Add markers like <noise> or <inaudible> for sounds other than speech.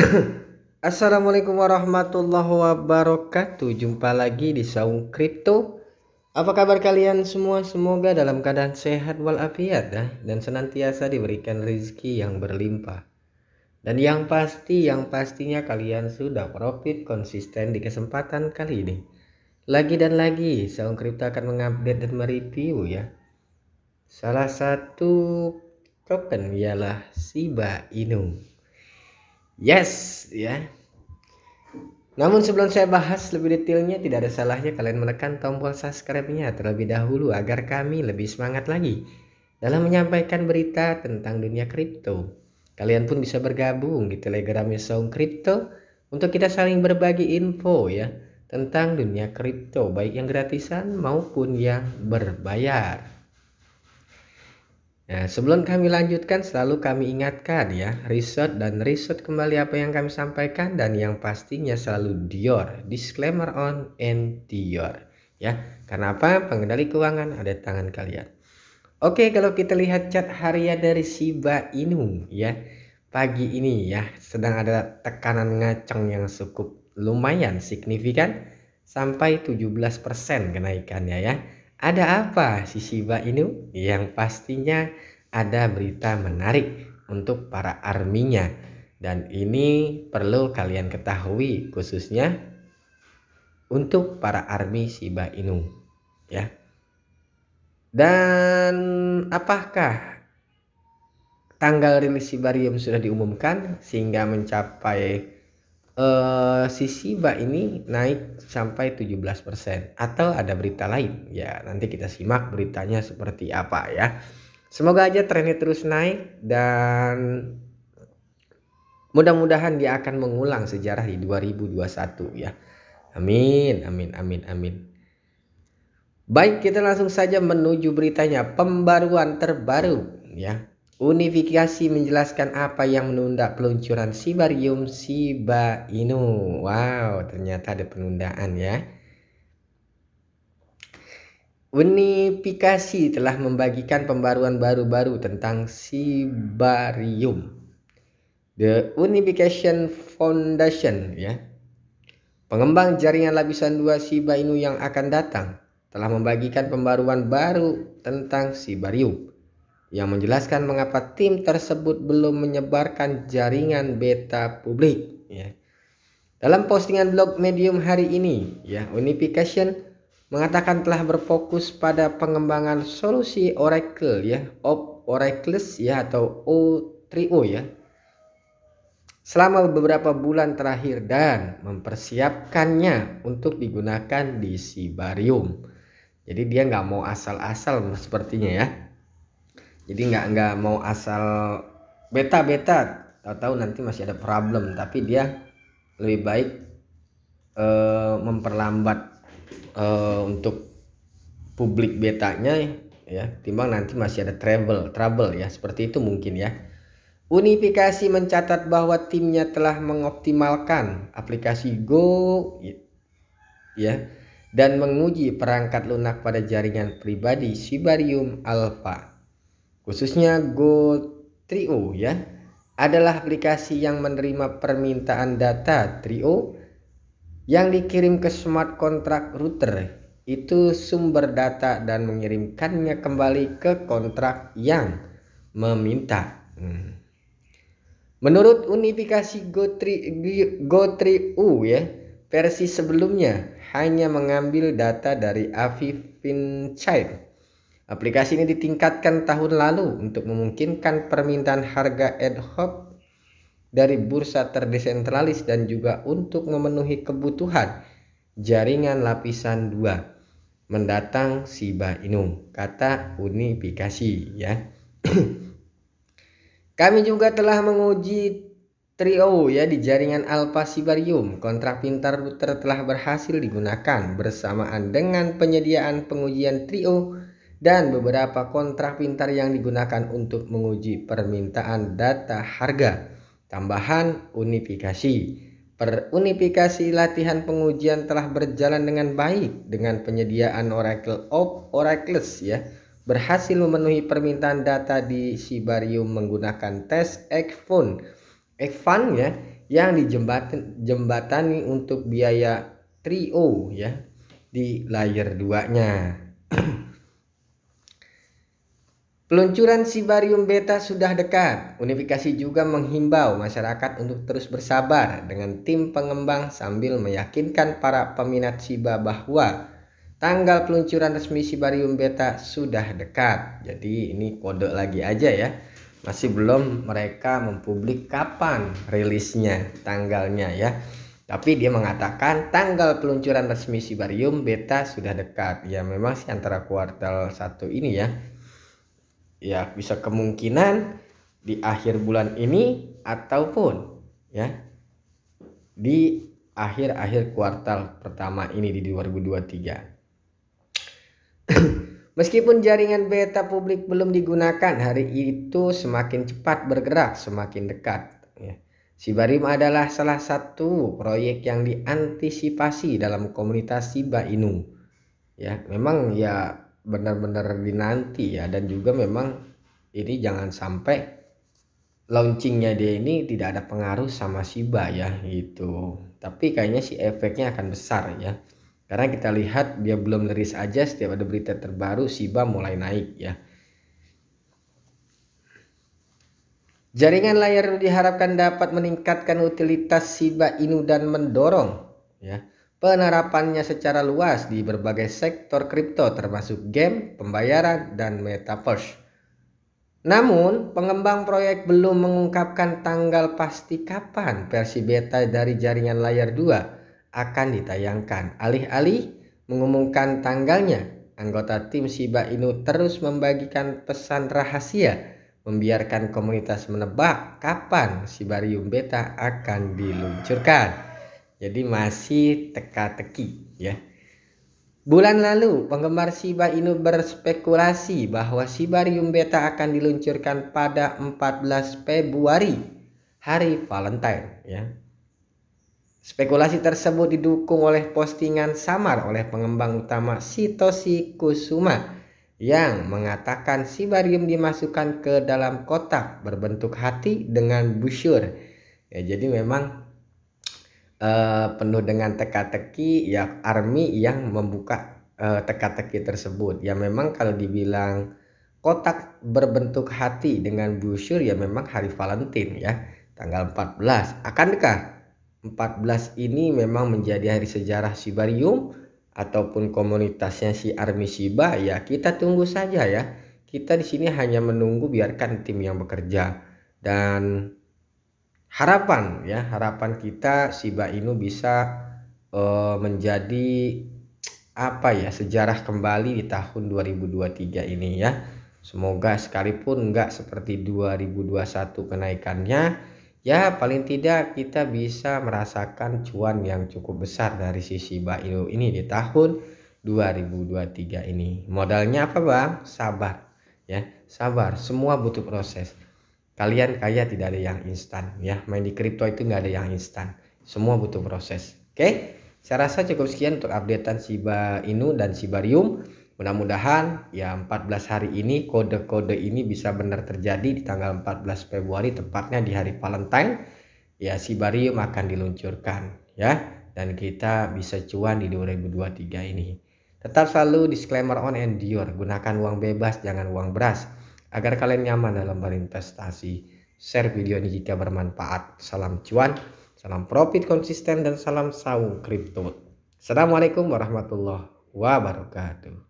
<coughs> Assalamualaikum warahmatullahi wabarakatuh Jumpa lagi di Saung Kripto Apa kabar kalian semua? Semoga dalam keadaan sehat walafiat ya, Dan senantiasa diberikan rezeki yang berlimpah Dan yang pasti, yang pastinya kalian sudah profit konsisten di kesempatan kali ini Lagi dan lagi, Saung Kripto akan mengupdate dan mereview ya Salah satu token ialah Shiba Inu Yes, ya. Namun sebelum saya bahas lebih detailnya, tidak ada salahnya kalian menekan tombol subscribe-nya terlebih dahulu agar kami lebih semangat lagi dalam menyampaikan berita tentang dunia kripto. Kalian pun bisa bergabung di Telegramnya Song Crypto untuk kita saling berbagi info ya tentang dunia kripto, baik yang gratisan maupun yang berbayar. Nah, sebelum kami lanjutkan, selalu kami ingatkan ya, riset dan riset kembali apa yang kami sampaikan dan yang pastinya selalu Dior, disclaimer on and Dior. Ya, karena apa? Pengendali keuangan ada tangan kalian. Oke, kalau kita lihat chat harian dari Shiba Inu ya, pagi ini ya sedang ada tekanan ngaceng yang cukup lumayan signifikan sampai 17% kenaikannya ya ada apa si Shiba Inu? Yang pastinya ada berita menarik untuk para arminya. Dan ini perlu kalian ketahui khususnya untuk para army Shiba Inu. Ya. Dan apakah tanggal rilis Sibarium sudah diumumkan sehingga mencapai eh, si Shiba ini naik sampai 17% atau ada berita lain ya nanti kita simak beritanya seperti apa ya semoga aja trennya terus naik dan mudah-mudahan dia akan mengulang sejarah di 2021 ya amin amin amin amin baik kita langsung saja menuju beritanya pembaruan terbaru ya Unifikasi menjelaskan apa yang menunda peluncuran Sibarium Shiba Inu. Wow, ternyata ada penundaan ya. Unifikasi telah membagikan pembaruan baru-baru tentang Sibarium. The Unification Foundation ya. Pengembang jaringan lapisan 2 Shiba Inu yang akan datang telah membagikan pembaruan baru tentang Sibarium yang menjelaskan mengapa tim tersebut belum menyebarkan jaringan beta publik. Ya. Dalam postingan blog Medium hari ini, ya, Unification mengatakan telah berfokus pada pengembangan solusi Oracle ya, of Oracles ya atau O3O ya. Selama beberapa bulan terakhir dan mempersiapkannya untuk digunakan di Sibarium. Jadi dia nggak mau asal-asal sepertinya ya jadi nggak nggak mau asal beta beta tahu-tahu nanti masih ada problem tapi dia lebih baik uh, memperlambat uh, untuk publik betanya ya timbang nanti masih ada trouble trouble ya seperti itu mungkin ya Unifikasi mencatat bahwa timnya telah mengoptimalkan aplikasi Go ya dan menguji perangkat lunak pada jaringan pribadi Sibarium Alpha khususnya Go Trio ya, adalah aplikasi yang menerima permintaan data Trio yang dikirim ke smart contract router. Itu sumber data dan mengirimkannya kembali ke kontrak yang meminta. Hmm. Menurut unifikasi Go GoTree U ya, versi sebelumnya hanya mengambil data dari Avi Finchild Aplikasi ini ditingkatkan tahun lalu untuk memungkinkan permintaan harga ad hoc dari bursa terdesentralis dan juga untuk memenuhi kebutuhan jaringan lapisan 2 mendatang Shiba Inu kata Unifikasi ya <clears throat> kami juga telah menguji Trio ya di jaringan Alpha Sibarium. Kontrak pintar router telah berhasil digunakan bersamaan dengan penyediaan pengujian Trio dan beberapa kontrak pintar yang digunakan untuk menguji permintaan data harga. Tambahan unifikasi. Perunifikasi latihan pengujian telah berjalan dengan baik dengan penyediaan Oracle of Oracles ya. Berhasil memenuhi permintaan data di Sibarium menggunakan tes Ekfun. Ekfun ya yang dijembatani jembatani untuk biaya trio ya di layer 2-nya. <clears throat> Peluncuran Sibarium Beta sudah dekat. Unifikasi juga menghimbau masyarakat untuk terus bersabar dengan tim pengembang sambil meyakinkan para peminat Siba bahwa tanggal peluncuran resmi Sibarium Beta sudah dekat. Jadi ini kode lagi aja ya. Masih belum mereka mempublik kapan rilisnya, tanggalnya ya. Tapi dia mengatakan tanggal peluncuran resmi Sibarium Beta sudah dekat. Ya memang sih antara kuartal satu ini ya ya bisa kemungkinan di akhir bulan ini ataupun ya di akhir-akhir kuartal pertama ini di 2023. <clears throat> Meskipun jaringan beta publik belum digunakan, hari itu semakin cepat bergerak, semakin dekat. Ya. Sibarim adalah salah satu proyek yang diantisipasi dalam komunitas Siba Inu. Ya, memang ya benar-benar dinanti ya dan juga memang ini jangan sampai launchingnya dia ini tidak ada pengaruh sama Shiba ya gitu tapi kayaknya si efeknya akan besar ya karena kita lihat dia belum neris aja setiap ada berita terbaru Shiba mulai naik ya Jaringan layar diharapkan dapat meningkatkan utilitas Shiba Inu dan mendorong ya penerapannya secara luas di berbagai sektor kripto termasuk game, pembayaran, dan metaverse. Namun, pengembang proyek belum mengungkapkan tanggal pasti kapan versi beta dari jaringan layar 2 akan ditayangkan. Alih-alih mengumumkan tanggalnya, anggota tim Shiba Inu terus membagikan pesan rahasia membiarkan komunitas menebak kapan Sibarium Beta akan diluncurkan. Jadi masih teka-teki ya. Bulan lalu, penggemar Shiba Inu berspekulasi bahwa Shibarium Beta akan diluncurkan pada 14 Februari, hari Valentine ya. Spekulasi tersebut didukung oleh postingan samar oleh pengembang utama Sitoshi Kusuma yang mengatakan Shibarium dimasukkan ke dalam kotak berbentuk hati dengan busur. Ya, jadi memang Eh, penuh dengan teka-teki ya army yang membuka uh, teka-teki tersebut ya memang kalau dibilang kotak berbentuk hati dengan busur ya memang hari Valentine ya tanggal 14 akankah 14 ini memang menjadi hari sejarah Sibarium ataupun komunitasnya si Army Shiba ya kita tunggu saja ya kita di sini hanya menunggu biarkan tim yang bekerja dan harapan ya harapan kita Shiba Inu bisa uh, menjadi apa ya sejarah kembali di tahun 2023 ini ya semoga sekalipun nggak seperti 2021 kenaikannya ya paling tidak kita bisa merasakan cuan yang cukup besar dari sisi Inu ini di tahun 2023 ini modalnya apa bang sabar ya sabar semua butuh proses kalian kaya tidak ada yang instan ya main di kripto itu nggak ada yang instan semua butuh proses oke okay? saya rasa cukup sekian untuk updatean Shiba Inu dan Shibarium mudah-mudahan ya 14 hari ini kode-kode ini bisa benar terjadi di tanggal 14 Februari tepatnya di hari Valentine ya Shibarium akan diluncurkan ya dan kita bisa cuan di 2023 ini tetap selalu disclaimer on and endure gunakan uang bebas jangan uang beras agar kalian nyaman dalam berinvestasi. Share video ini jika bermanfaat. Salam cuan, salam profit konsisten, dan salam saung kripto. Assalamualaikum warahmatullahi wabarakatuh.